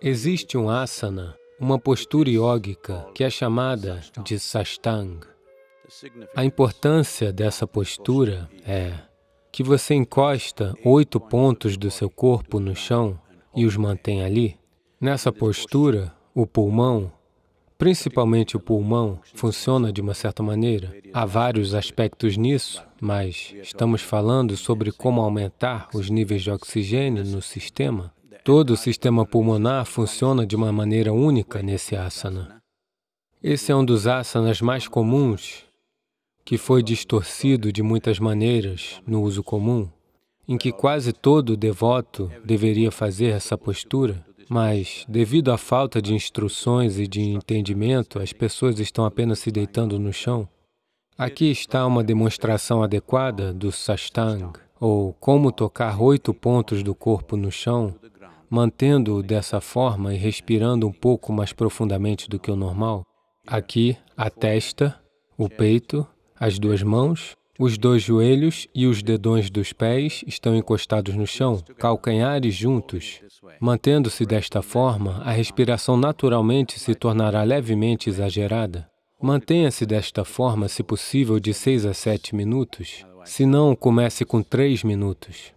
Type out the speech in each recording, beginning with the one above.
Existe um asana, uma postura iógica, que é chamada de sastang. A importância dessa postura é que você encosta oito pontos do seu corpo no chão e os mantém ali. Nessa postura, o pulmão principalmente o pulmão, funciona de uma certa maneira. Há vários aspectos nisso, mas estamos falando sobre como aumentar os níveis de oxigênio no sistema. Todo o sistema pulmonar funciona de uma maneira única nesse asana. Esse é um dos asanas mais comuns, que foi distorcido de muitas maneiras no uso comum, em que quase todo devoto deveria fazer essa postura. Mas, devido à falta de instruções e de entendimento, as pessoas estão apenas se deitando no chão. Aqui está uma demonstração adequada do Sashtang, ou como tocar oito pontos do corpo no chão, mantendo-o dessa forma e respirando um pouco mais profundamente do que o normal. Aqui, a testa, o peito, as duas mãos, os dois joelhos e os dedões dos pés estão encostados no chão, calcanhares juntos. Mantendo-se desta forma, a respiração naturalmente se tornará levemente exagerada. Mantenha-se desta forma, se possível, de seis a sete minutos. Se não, comece com três minutos.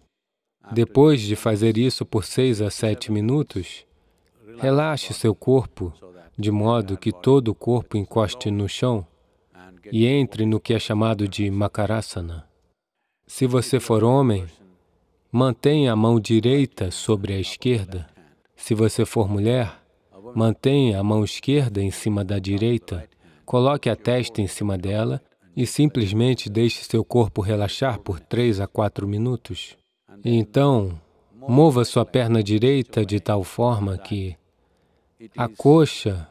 Depois de fazer isso por seis a sete minutos, relaxe seu corpo, de modo que todo o corpo encoste no chão e entre no que é chamado de Makarasana. Se você for homem, mantenha a mão direita sobre a esquerda. Se você for mulher, mantenha a mão esquerda em cima da direita. Coloque a testa em cima dela e simplesmente deixe seu corpo relaxar por três a quatro minutos. E então, mova sua perna direita de tal forma que a coxa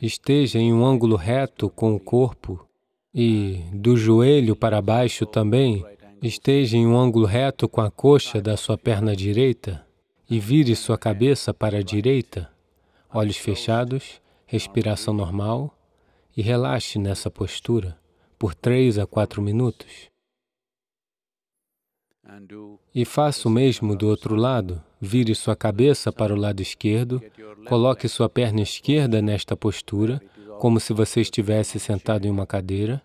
esteja em um ângulo reto com o corpo e do joelho para baixo também, esteja em um ângulo reto com a coxa da sua perna direita e vire sua cabeça para a direita, olhos fechados, respiração normal e relaxe nessa postura por 3 a 4 minutos. E faça o mesmo do outro lado. Vire sua cabeça para o lado esquerdo, coloque sua perna esquerda nesta postura como se você estivesse sentado em uma cadeira,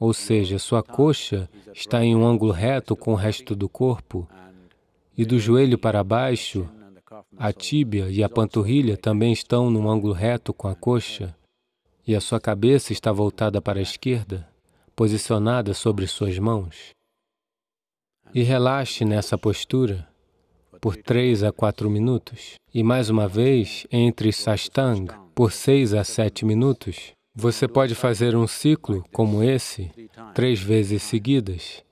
ou seja, sua coxa está em um ângulo reto com o resto do corpo, e do joelho para baixo, a tíbia e a panturrilha também estão num ângulo reto com a coxa, e a sua cabeça está voltada para a esquerda, posicionada sobre suas mãos. E relaxe nessa postura por três a quatro minutos. E mais uma vez, entre Sastang por seis a sete minutos. Você pode fazer um ciclo como esse três vezes seguidas,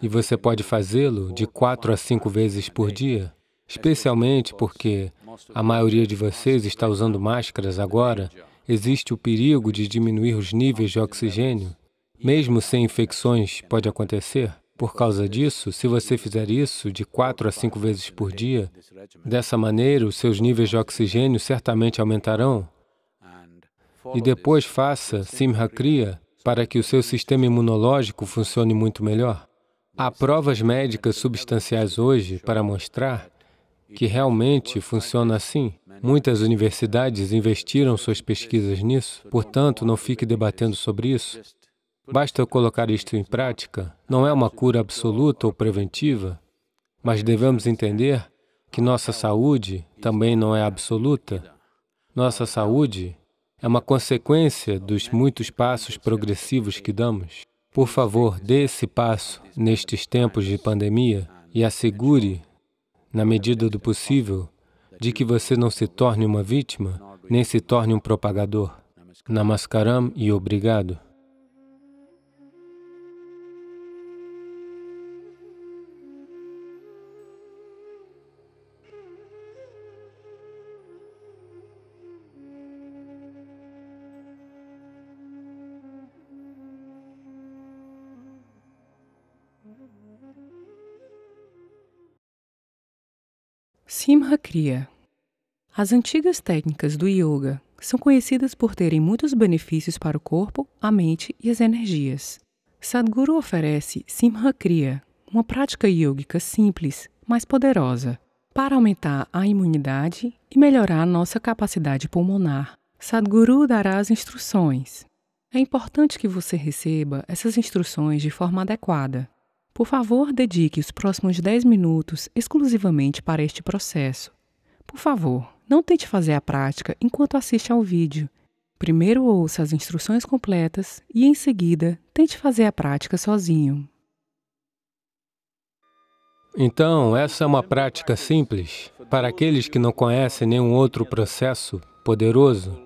e você pode fazê-lo de quatro a cinco vezes por dia, especialmente porque a maioria de vocês está usando máscaras agora, existe o perigo de diminuir os níveis de oxigênio. Mesmo sem infecções, pode acontecer. Por causa disso, se você fizer isso de quatro a cinco vezes por dia, dessa maneira, os seus níveis de oxigênio certamente aumentarão e depois faça Simhakriya para que o seu sistema imunológico funcione muito melhor. Há provas médicas substanciais hoje para mostrar que realmente funciona assim. Muitas universidades investiram suas pesquisas nisso, portanto, não fique debatendo sobre isso. Basta colocar isto em prática. Não é uma cura absoluta ou preventiva, mas devemos entender que nossa saúde também não é absoluta. Nossa saúde é uma consequência dos muitos passos progressivos que damos. Por favor, dê esse passo nestes tempos de pandemia e assegure, na medida do possível, de que você não se torne uma vítima, nem se torne um propagador. Namaskaram e obrigado. Simha Kriya As antigas técnicas do yoga são conhecidas por terem muitos benefícios para o corpo, a mente e as energias. Sadhguru oferece Simha Kriya, uma prática yógica simples, mas poderosa, para aumentar a imunidade e melhorar nossa capacidade pulmonar. Sadhguru dará as instruções. É importante que você receba essas instruções de forma adequada. Por favor, dedique os próximos 10 minutos exclusivamente para este processo. Por favor, não tente fazer a prática enquanto assiste ao vídeo. Primeiro ouça as instruções completas e, em seguida, tente fazer a prática sozinho. Então, essa é uma prática simples para aqueles que não conhecem nenhum outro processo poderoso.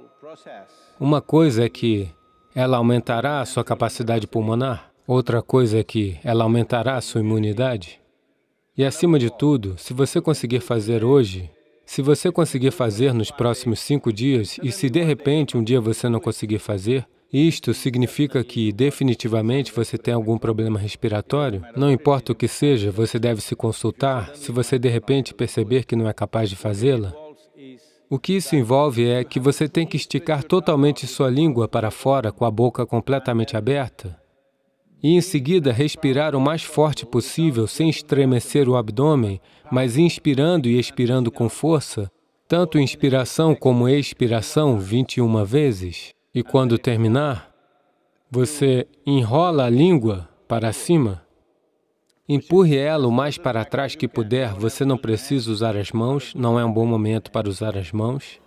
Uma coisa é que ela aumentará a sua capacidade pulmonar. Outra coisa é que ela aumentará a sua imunidade. E acima de tudo, se você conseguir fazer hoje, se você conseguir fazer nos próximos cinco dias, e se de repente um dia você não conseguir fazer, isto significa que definitivamente você tem algum problema respiratório? Não importa o que seja, você deve se consultar se você de repente perceber que não é capaz de fazê-la. O que isso envolve é que você tem que esticar totalmente sua língua para fora com a boca completamente aberta e em seguida respirar o mais forte possível sem estremecer o abdômen, mas inspirando e expirando com força, tanto inspiração como expiração 21 vezes. E quando terminar, você enrola a língua para cima, empurre ela o mais para trás que puder, você não precisa usar as mãos, não é um bom momento para usar as mãos.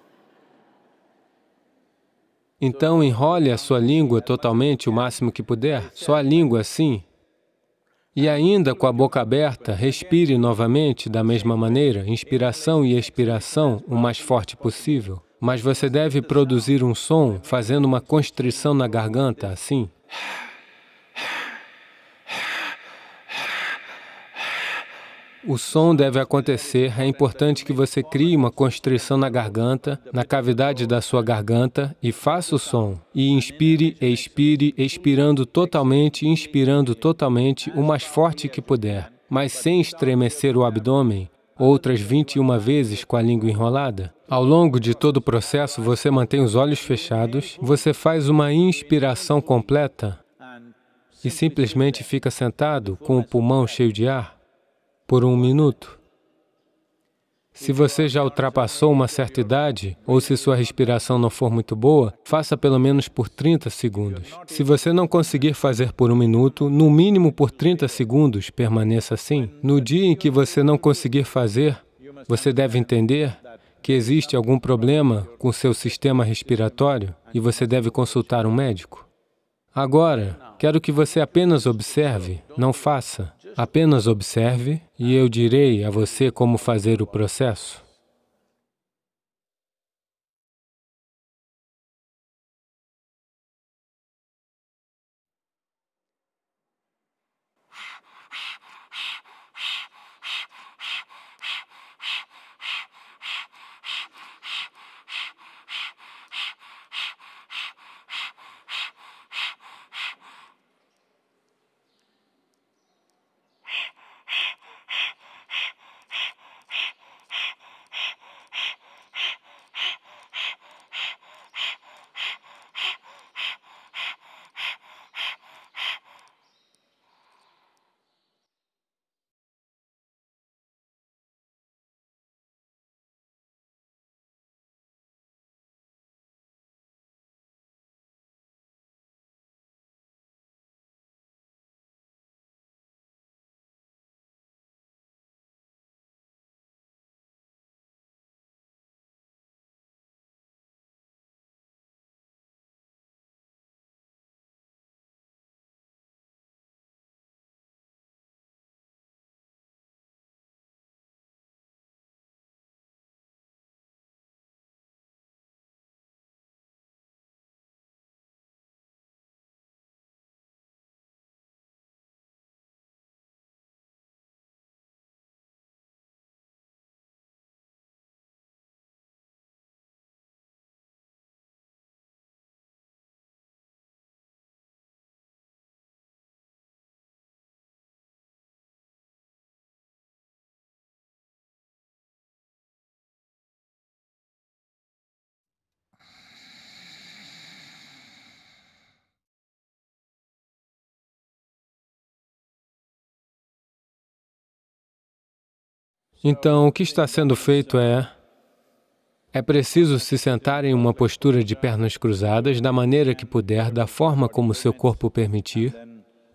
Então, enrole a sua língua totalmente o máximo que puder, só a língua assim. E ainda com a boca aberta, respire novamente da mesma maneira, inspiração e expiração, o mais forte possível. Mas você deve produzir um som fazendo uma constrição na garganta, assim. O som deve acontecer. É importante que você crie uma constrição na garganta, na cavidade da sua garganta, e faça o som. E inspire, expire, expirando totalmente, inspirando totalmente, o mais forte que puder, mas sem estremecer o abdômen, outras 21 vezes com a língua enrolada. Ao longo de todo o processo, você mantém os olhos fechados, você faz uma inspiração completa e simplesmente fica sentado com o pulmão cheio de ar por um minuto. Se você já ultrapassou uma certa idade, ou se sua respiração não for muito boa, faça pelo menos por 30 segundos. Se você não conseguir fazer por um minuto, no mínimo por 30 segundos, permaneça assim. No dia em que você não conseguir fazer, você deve entender que existe algum problema com seu sistema respiratório e você deve consultar um médico. Agora, quero que você apenas observe, não faça. Apenas observe e eu direi a você como fazer o processo. Então, o que está sendo feito é... É preciso se sentar em uma postura de pernas cruzadas, da maneira que puder, da forma como seu corpo permitir.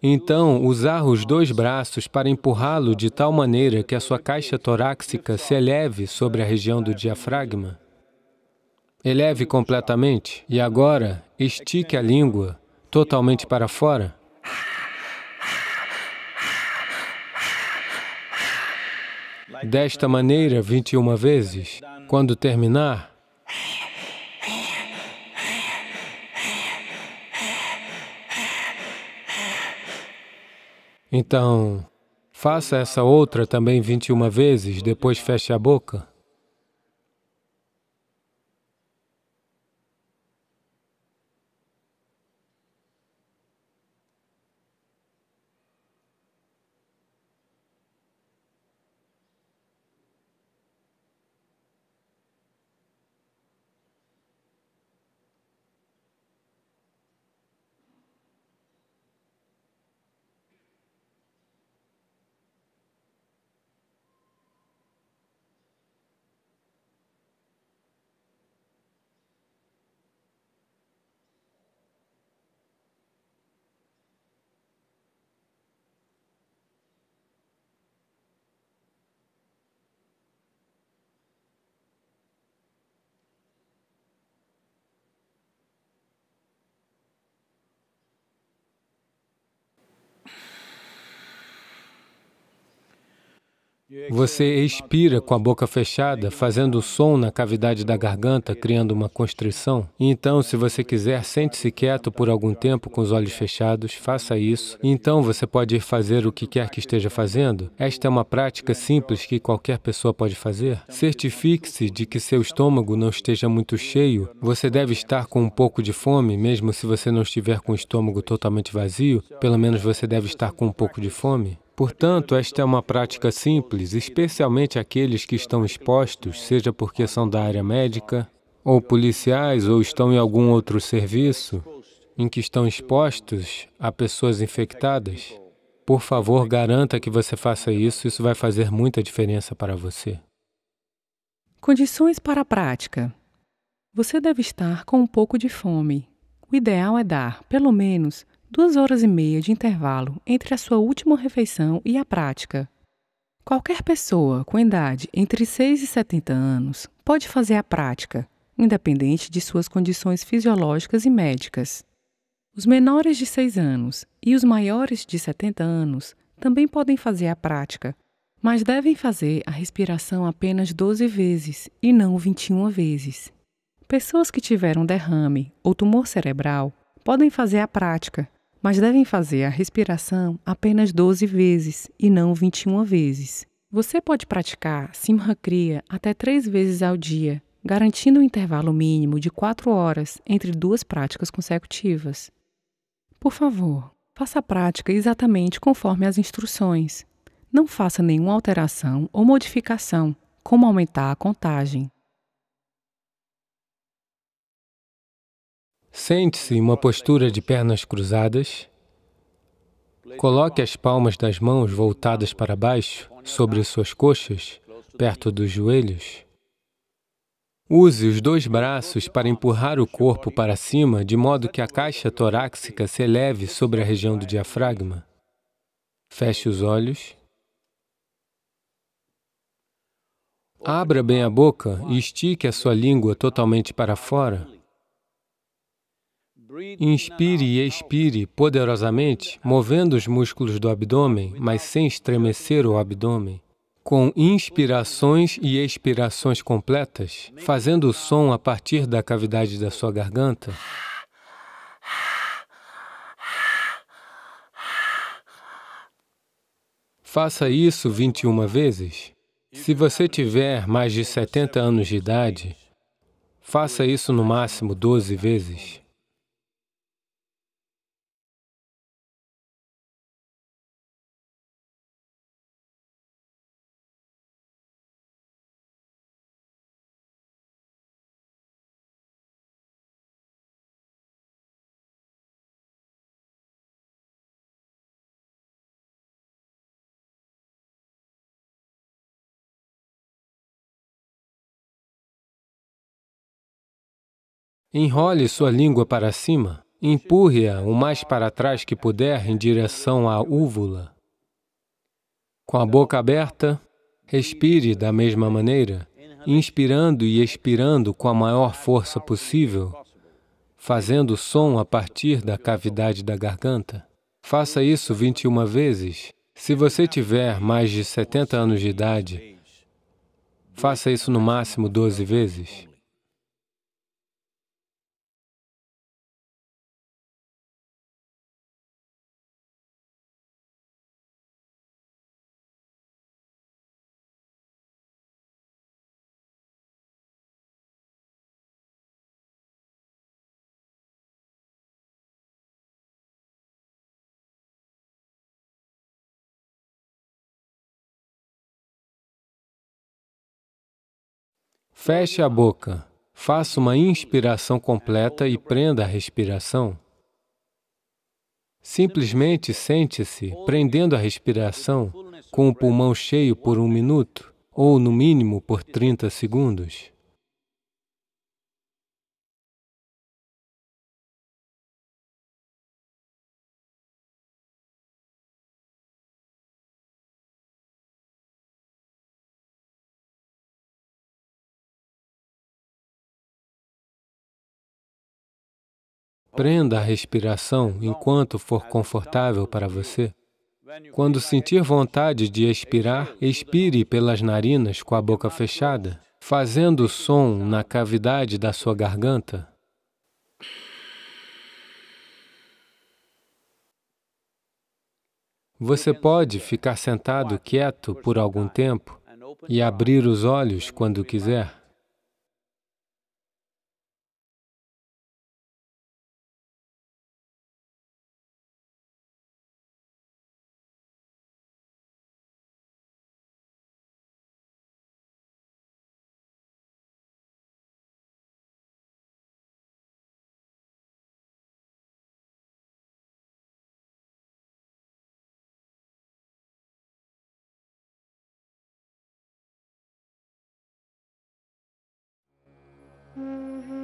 Então, usar os dois braços para empurrá-lo de tal maneira que a sua caixa torácica se eleve sobre a região do diafragma. Eleve completamente. E agora, estique a língua totalmente para fora. desta maneira 21 vezes. Quando terminar, então faça essa outra também 21 vezes, depois feche a boca. Você expira com a boca fechada, fazendo som na cavidade da garganta, criando uma constrição. Então, se você quiser, sente-se quieto por algum tempo com os olhos fechados, faça isso. Então, você pode ir fazer o que quer que esteja fazendo. Esta é uma prática simples que qualquer pessoa pode fazer. Certifique-se de que seu estômago não esteja muito cheio. Você deve estar com um pouco de fome, mesmo se você não estiver com o estômago totalmente vazio, pelo menos você deve estar com um pouco de fome. Portanto, esta é uma prática simples, especialmente aqueles que estão expostos, seja porque são da área médica, ou policiais, ou estão em algum outro serviço, em que estão expostos a pessoas infectadas. Por favor, garanta que você faça isso, isso vai fazer muita diferença para você. Condições para a prática. Você deve estar com um pouco de fome. O ideal é dar, pelo menos, duas horas e meia de intervalo entre a sua última refeição e a prática. Qualquer pessoa com idade entre 6 e 70 anos pode fazer a prática, independente de suas condições fisiológicas e médicas. Os menores de 6 anos e os maiores de 70 anos também podem fazer a prática, mas devem fazer a respiração apenas 12 vezes e não 21 vezes. Pessoas que tiveram derrame ou tumor cerebral podem fazer a prática, mas devem fazer a respiração apenas 12 vezes e não 21 vezes. Você pode praticar Simha Kriya até três vezes ao dia, garantindo um intervalo mínimo de 4 horas entre duas práticas consecutivas. Por favor, faça a prática exatamente conforme as instruções. Não faça nenhuma alteração ou modificação, como aumentar a contagem. Sente-se em uma postura de pernas cruzadas. Coloque as palmas das mãos voltadas para baixo, sobre suas coxas, perto dos joelhos. Use os dois braços para empurrar o corpo para cima, de modo que a caixa torácica se eleve sobre a região do diafragma. Feche os olhos. Abra bem a boca e estique a sua língua totalmente para fora. Inspire e expire poderosamente, movendo os músculos do abdômen, mas sem estremecer o abdômen. Com inspirações e expirações completas, fazendo o som a partir da cavidade da sua garganta. Faça isso 21 vezes. Se você tiver mais de 70 anos de idade, faça isso no máximo 12 vezes. Enrole sua língua para cima, empurre-a o mais para trás que puder em direção à úvula. Com a boca aberta, respire da mesma maneira, inspirando e expirando com a maior força possível, fazendo som a partir da cavidade da garganta. Faça isso 21 vezes. Se você tiver mais de 70 anos de idade, faça isso no máximo 12 vezes. Feche a boca, faça uma inspiração completa e prenda a respiração. Simplesmente sente-se prendendo a respiração com o pulmão cheio por um minuto, ou no mínimo por 30 segundos. Prenda a respiração enquanto for confortável para você. Quando sentir vontade de expirar, expire pelas narinas com a boca fechada, fazendo som na cavidade da sua garganta. Você pode ficar sentado quieto por algum tempo e abrir os olhos quando quiser. Mm-hmm.